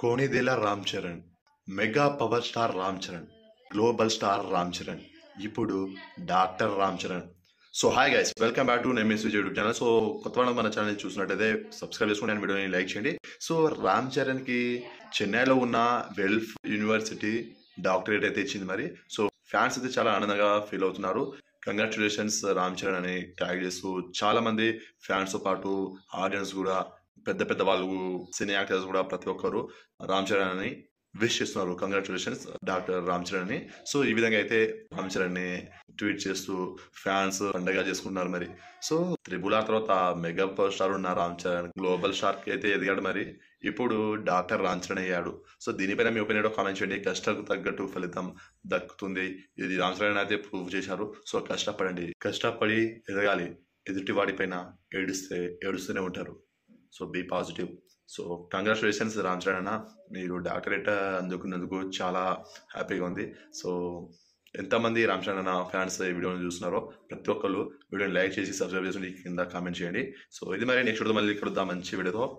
కోనిదేల Ram Charan mega power star Ram Charan global star Ram Charan ఇప్పుడు doctor Ram Charan so hi guys welcome back to name Vijay YouTube channel so కొత్త మన channel చూసినట్టయితే subscribe చేసుకుని నేను వీడియోని లైక్ చేయండి సో రామ్ చరణ్కి చెన్నైలో ఉన్న వెల్ఫ్ యూనివర్సిటీ డాక్టరేట్ అయితే ఇచ్చింది మరి సో ఫ్యాన్స్ అయితే చాలా ఆనందంగా ఫీల్ అవుతున్నారు కంగ్రాచులేషన్స్ రామ్ చరణ్ అని ట్యాగ్ చేస్తూ చాలామంది ఫ్యాన్స్తో పాటు ఆడియన్స్ కూడా పెద్ద పెద్ద వాళ్ళు సినీ యాక్టర్స్ కూడా ప్రతి ఒక్కరు రామ్ చరణ్ అని విష్ చేస్తున్నారు కంగ్రాచులేషన్స్ డాక్టర్ రామ్ చరణ్ ని సో ఈ విధంగా అయితే రామ్ చరణ్ ని ట్వీట్ చేస్తూ ఫ్యాన్స్ పండగ చేసుకుంటున్నారు మరి సో త్రిబుల్ ఆ తర్వాత మెగా పవర్ స్టార్ ఉన్న రామ్ చరణ్ గ్లోబల్ స్టార్ కి అయితే ఎదిగాడు మరి ఇప్పుడు డాక్టర్ రామ్ చరణ్ అయ్యాడు సో దీనిపైన మీ ఒపీనియన్ కామెంట్ చేయండి కష్టాలకు తగ్గట్టు ఫలితం దక్కుతుంది ఇది రామ్ చరణ్ అయితే ప్రూవ్ చేశారు సో కష్టపడండి కష్టపడి ఎదగాలి ఎదుటి వాడిపైన ఏడుస్తే ఏడుస్తూనే ఉంటారు so be positive so congratulations రాంచరణ మీరు డాక్టరేట్ అందుకున్నందుకు చాలా హ్యాపీగా ఉంది సో ఎంతమంది రామచరణ ఫ్యాన్స్ ఈ వీడియోని చూస్తున్నారో ప్రతి ఒక్కరు వీడియోని లైక్ చేసి సబ్స్క్రైబ్ చేసి కింద కామెంట్ చేయండి సో ఇది మరి నెక్స్ట్ మళ్ళీ ఇక్కడ మంచి వీడియోతో